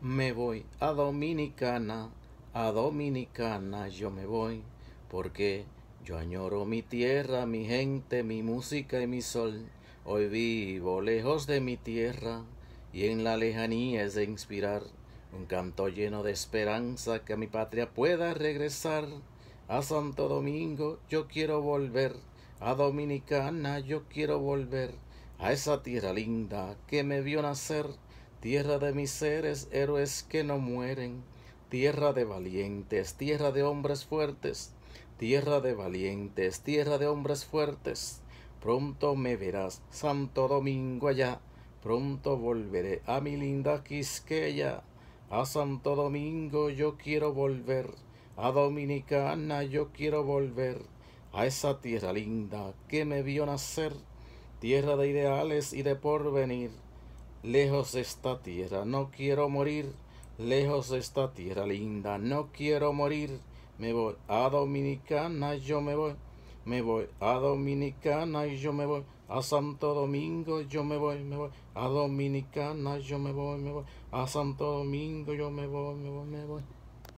Me voy a Dominicana, a Dominicana yo me voy, porque yo añoro mi tierra, mi gente, mi música y mi sol. Hoy vivo lejos de mi tierra y en la lejanía es de inspirar un canto lleno de esperanza que a mi patria pueda regresar. A Santo Domingo yo quiero volver, a Dominicana yo quiero volver, a esa tierra linda que me vio nacer. Tierra de mis seres, héroes que no mueren, tierra de valientes, tierra de hombres fuertes, tierra de valientes, tierra de hombres fuertes. Pronto me verás, Santo Domingo allá, pronto volveré a mi linda Quisqueya. A Santo Domingo yo quiero volver, a Dominicana yo quiero volver, a esa tierra linda que me vio nacer, tierra de ideales y de porvenir lejos de esta tierra. No quiero morir lejos de esta tierra linda. No quiero morir. Me voy a Dominicana, yo me voy. Me voy a Dominicana y yo me voy. A Santo Domingo yo me voy, me voy. A Dominicana yo me voy, me voy. A Santo Domingo yo me voy, me voy, me voy.